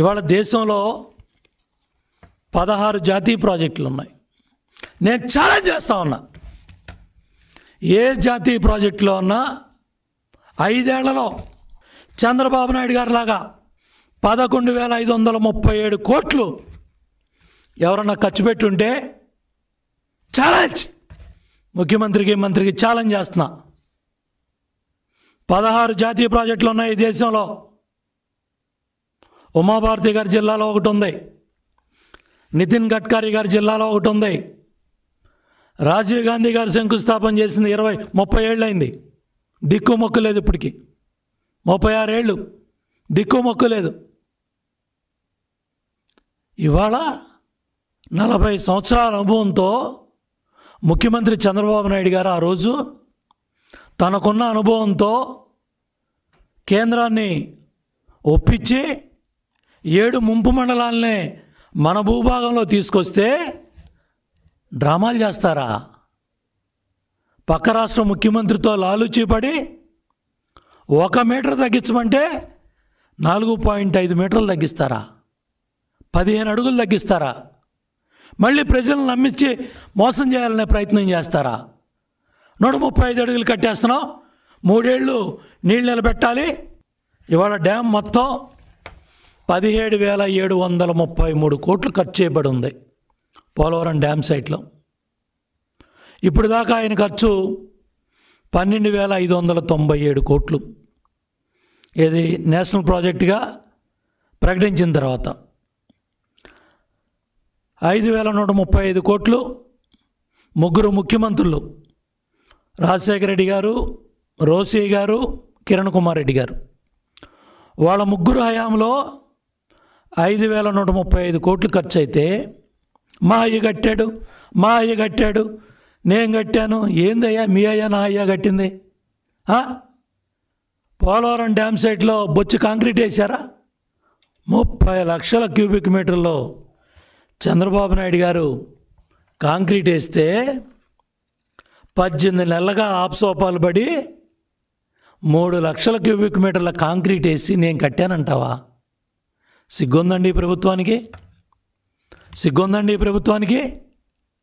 ఇవాళ దేశంలో పదహారు జాతీయ ప్రాజెక్టులు ఉన్నాయి నేను ఛాలెంజ్ చేస్తా ఉన్నా ఏ జాతీయ ప్రాజెక్టులో ఉన్నా ఐదేళ్లలో చంద్రబాబు నాయుడు గారి లాగా పదకొండు వేల ఐదు వందల ముప్పై ఏడు కోట్లు ఎవరన్నా ఖర్చు పెట్టుంటే ఛాలెంజ్ ముఖ్యమంత్రికి మంత్రికి ఛాలెంజ్ చేస్తున్నా పదహారు జాతీయ ప్రాజెక్టులు ఉన్నాయి దేశంలో ఉమాభారతి గారి జిల్లాలో ఒకటి ఉంది నితిన్ గడ్కరీ గారి జిల్లాలో ఒకటి ఉంది రాజీవ్ గాంధీ గారు శంకుస్థాపన చేసింది ఇరవై ముప్పై ఏళ్ళు అయింది దిక్కు మొక్కు లేదు ఇప్పటికి ముప్పై ఆరేళ్ళు దిక్కు మొక్కు లేదు ఇవాళ నలభై సంవత్సరాల అనుభవంతో ముఖ్యమంత్రి చంద్రబాబు నాయుడు గారు ఆ రోజు తనకున్న అనుభవంతో కేంద్రాన్ని ఒప్పించి ఏడు ముంపు మండలాలనే మన భూభాగంలో తీసుకొస్తే డ్రామాలు చేస్తారా పక్క రాష్ట్ర ముఖ్యమంత్రితో లాలుచీపడి ఒక మీటర్ తగ్గించమంటే నాలుగు పాయింట్ ఐదు మీటర్లు తగ్గిస్తారా పదిహేను అడుగులు తగ్గిస్తారా మళ్ళీ ప్రజలను నమ్మించి మోసం చేయాలనే ప్రయత్నం చేస్తారా నూట ముప్పై ఐదు అడుగులు కట్టేస్తున్నాం మూడేళ్ళు నీళ్ళు నిలబెట్టాలి ఇవాళ డ్యామ్ మొత్తం పదిహేడు వేల ఏడు వందల ముప్పై మూడు కోట్లు ఖర్చు చేయబడి ఉంది పోలవరం డ్యామ్ సైట్లో ఇప్పుడు దాకా ఆయన ఖర్చు పన్నెండు వేల ఐదు వందల తొంభై ఏడు కోట్లు ఇది నేషనల్ ప్రాజెక్టుగా ప్రకటించిన తర్వాత ఐదు వేల నూట ముప్పై ఐదు కోట్లు ముగ్గురు ముఖ్యమంత్రులు రాజశేఖర రెడ్డి గారు రోసీ గారు కిరణ్ కుమార్ రెడ్డి గారు వాళ్ళ ముగ్గురు హయాంలో ఐదు వేల నూట ముప్పై ఐదు కోట్లు ఖర్చు అయితే మా అయ్య కట్టాడు మా అయ్య కట్టాడు నేను కట్టాను ఏందయ్యా మీ అయ్యా నా అయ్యా కట్టింది పోలవరం డ్యామ్ సైట్లో బొచ్చు కాంక్రీట్ వేశారా ముప్పై లక్షల క్యూబిక్ మీటర్లో చంద్రబాబు నాయుడు గారు కాంక్రీట్ వేస్తే పద్దెనిమిది నెలలుగా ఆప్సోపాలు పడి మూడు లక్షల క్యూబిక్ మీటర్ల కాంక్రీట్ వేసి నేను కట్టానంటావా సిగ్గుందండి ప్రభుత్వానికి సిగ్గుందండి ప్రభుత్వానికి